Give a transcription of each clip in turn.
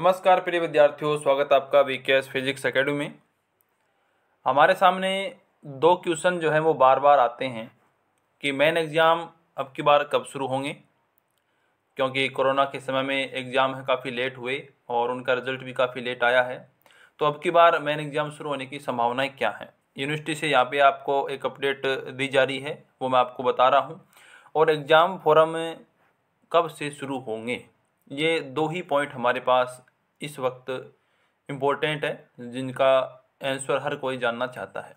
नमस्कार प्रिय विद्यार्थियों स्वागत आपका वी के एस फिजिक्स अकेडमी में हमारे सामने दो क्वेश्चन जो हैं वो बार बार आते हैं कि मेन एग्ज़ाम अब की बार कब शुरू होंगे क्योंकि कोरोना के समय में एग्ज़ाम है काफ़ी लेट हुए और उनका रिजल्ट भी काफ़ी लेट आया है तो अब की बार मेन एग्ज़ाम शुरू होने की संभावनाएँ क्या हैं यूनिवर्सिटी से यहाँ पे आपको एक अपडेट दी जा रही है वो मैं आपको बता रहा हूँ और एग्ज़ाम फोरम कब से शुरू होंगे ये दो ही पॉइंट हमारे पास इस वक्त इम्पोर्टेंट है जिनका आंसर हर कोई जानना चाहता है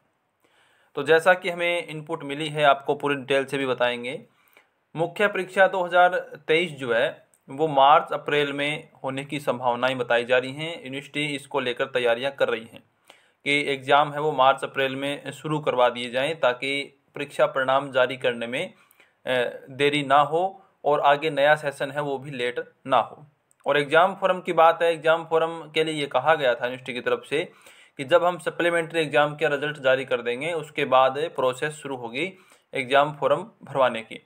तो जैसा कि हमें इनपुट मिली है आपको पूरी डिटेल से भी बताएंगे मुख्य परीक्षा 2023 जो है वो मार्च अप्रैल में होने की संभावनाएं बताई जा रही हैं यूनिवर्सिटी इसको लेकर तैयारियां कर रही हैं कि एग्ज़ाम है वो मार्च अप्रैल में शुरू करवा दिए जाएं ताकि परीक्षा परिणाम जारी करने में देरी ना हो और आगे नया सेशन है वो भी लेट ना हो और एग्ज़ाम फॉरम की बात है एग्ज़ाम फॉरम के लिए ये कहा गया था यूनिवर्सिटी की तरफ से कि जब हम सप्लीमेंट्री एग्ज़ाम के रिजल्ट जारी कर देंगे उसके बाद प्रोसेस शुरू होगी एग्ज़ाम फॉरम भरवाने की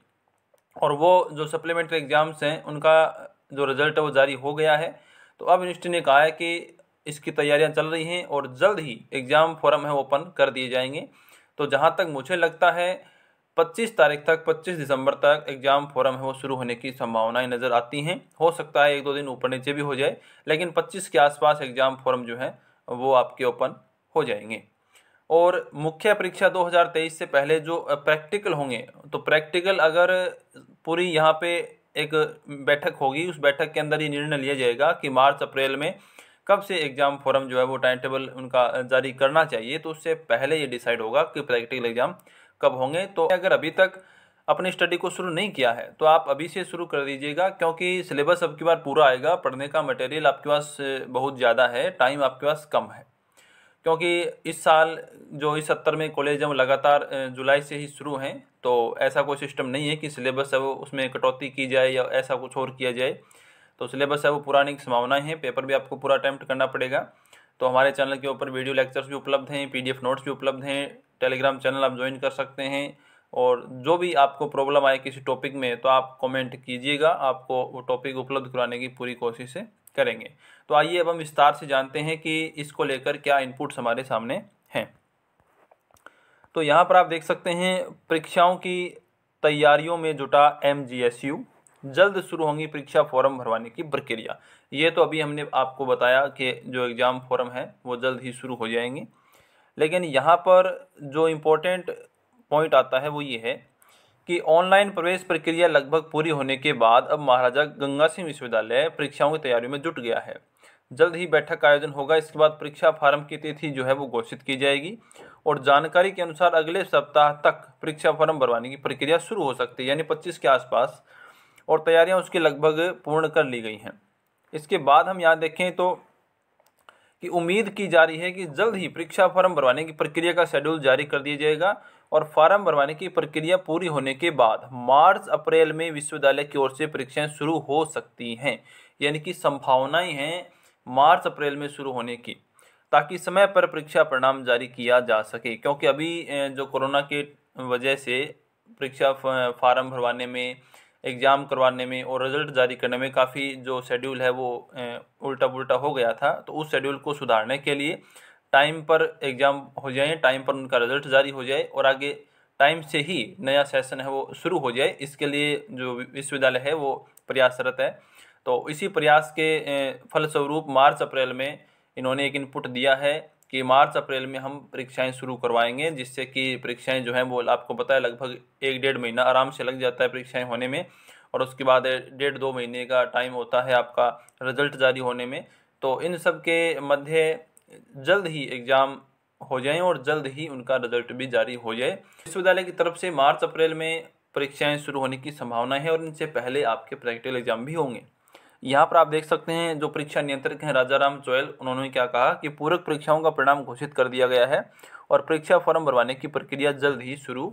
और वो जो सप्लीमेंट्री एग्ज़ाम्स हैं उनका जो रिज़ल्ट है वो जारी हो गया है तो अब यूनिवर्सिटी ने कहा है कि इसकी तैयारियां चल रही हैं और जल्द ही एग्ज़ाम फॉरम है ओपन कर दिए जाएंगे तो जहां तक मुझे लगता है 25 तारीख तक 25 दिसंबर तक एग्ज़ाम फोरम है वो शुरू होने की संभावनाएं नज़र आती हैं हो सकता है एक दो दिन ऊपर नीचे भी हो जाए लेकिन 25 के आसपास एग्ज़ाम फॉरम जो है वो आपके ओपन हो जाएंगे और मुख्य परीक्षा 2023 से पहले जो प्रैक्टिकल होंगे तो प्रैक्टिकल अगर पूरी यहाँ पे एक बैठक होगी उस बैठक के अंदर ये निर्णय लिया जाएगा कि मार्च अप्रैल में कब से एग्ज़ाम फॉरम जो है वो टाइम टेबल उनका जारी करना चाहिए तो उससे पहले ये डिसाइड होगा कि प्रैक्टिकल एग्ज़ाम कब होंगे तो अगर अभी तक अपने स्टडी को शुरू नहीं किया है तो आप अभी से शुरू कर दीजिएगा क्योंकि सिलेबस अब की बार पूरा आएगा पढ़ने का मटेरियल आपके पास बहुत ज़्यादा है टाइम आपके पास कम है क्योंकि इस साल जो इस सत्तर में कॉलेज हम लगातार जुलाई से ही शुरू हैं तो ऐसा कोई सिस्टम नहीं है कि सिलेबस है वो उसमें कटौती की जाए या ऐसा कुछ और किया जाए तो सिलेबस है वो पुराने की संभावनाएं हैं पेपर भी आपको पूरा अटैम्प्ट करना पड़ेगा तो हमारे चैनल के ऊपर वीडियो लेक्चर्स भी उपलब्ध हैं पीडीएफ नोट्स भी उपलब्ध हैं टेलीग्राम चैनल आप ज्वाइन कर सकते हैं और जो भी आपको प्रॉब्लम आए किसी टॉपिक में तो आप कमेंट कीजिएगा आपको वो टॉपिक उपलब्ध कराने की पूरी कोशिश करेंगे तो आइए अब हम विस्तार से जानते हैं कि इसको लेकर क्या इनपुट्स हमारे सामने हैं तो यहाँ पर आप देख सकते हैं परीक्षाओं की तैयारियों में जुटा एम जल्द शुरू होंगी परीक्षा फॉर्म भरवाने की प्रक्रिया ये तो अभी हमने आपको बताया कि जो एग्ज़ाम फॉर्म है वो जल्द ही शुरू हो जाएंगे लेकिन यहाँ पर जो इम्पोर्टेंट पॉइंट आता है वो ये है कि ऑनलाइन प्रवेश प्रक्रिया लगभग पूरी होने के बाद अब महाराजा गंगा सिंह विश्वविद्यालय परीक्षाओं की तैयारियों में जुट गया है जल्द ही बैठक का आयोजन होगा इसके बाद परीक्षा फार्म की तिथि जो है वो घोषित की जाएगी और जानकारी के अनुसार अगले सप्ताह तक परीक्षा फार्म भरवाने की प्रक्रिया शुरू हो सकती है यानी पच्चीस के आसपास और तैयारियाँ उसकी लगभग पूर्ण कर ली गई हैं इसके बाद हम यहाँ देखें तो कि उम्मीद की जा रही है कि जल्द ही परीक्षा फॉर्म भरवाने की प्रक्रिया का शेड्यूल जारी कर दिया जाएगा और फॉर्म भरवाने की प्रक्रिया पूरी होने के बाद मार्च अप्रैल में विश्वविद्यालय की ओर से परीक्षाएं शुरू हो सकती हैं यानी कि संभावनाएं हैं मार्च अप्रैल में शुरू होने की ताकि समय पर परीक्षा परिणाम जारी किया जा सके क्योंकि अभी जो कोरोना के वजह से परीक्षा फार्म भरवाने में एग्ज़ाम करवाने में और रिज़ल्ट जारी करने में काफ़ी जो शेड्यूल है वो उल्टा पुल्टा हो गया था तो उस शेड्यूल को सुधारने के लिए टाइम पर एग्ज़ाम हो जाए टाइम पर उनका रिज़ल्ट जारी हो जाए और आगे टाइम से ही नया सेशन है वो शुरू हो जाए इसके लिए जो विश्वविद्यालय है वो प्रयासरत है तो इसी प्रयास के फलस्वरूप मार्च अप्रैल में इन्होंने एक इनपुट दिया है कि मार्च अप्रैल में हम परीक्षाएं शुरू करवाएंगे जिससे कि परीक्षाएं जो हैं वो आपको पता है लगभग एक डेढ़ महीना आराम से लग जाता है परीक्षाएं होने में और उसके बाद डेढ़ दो महीने का टाइम होता है आपका रिजल्ट जारी होने में तो इन सब के मध्य जल्द ही एग्ज़ाम हो जाए और जल्द ही उनका रिजल्ट भी जारी हो जाए विश्वविद्यालय की तरफ से मार्च अप्रैल में परीक्षाएं शुरू होने की संभावना है और इनसे पहले आपके प्रैक्टिकल एग्जाम भी होंगे यहाँ पर आप देख सकते हैं जो परीक्षा नियंत्रक हैं राजा राम चोयल उन्होंने क्या कहा कि पूरक परीक्षाओं का परिणाम घोषित कर दिया गया है और परीक्षा फॉर्म भरवाने की प्रक्रिया जल्द ही शुरू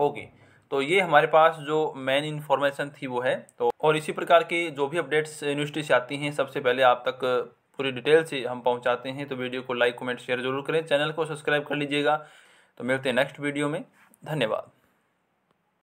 होगी तो ये हमारे पास जो मेन इन्फॉर्मेशन थी वो है तो और इसी प्रकार के जो भी अपडेट्स यूनिवर्सिटी से आती हैं सबसे पहले आप तक पूरी डिटेल से हम पहुँचाते हैं तो वीडियो को लाइक कमेंट शेयर जरूर करें चैनल को सब्सक्राइब कर लीजिएगा तो मिलते हैं नेक्स्ट वीडियो में धन्यवाद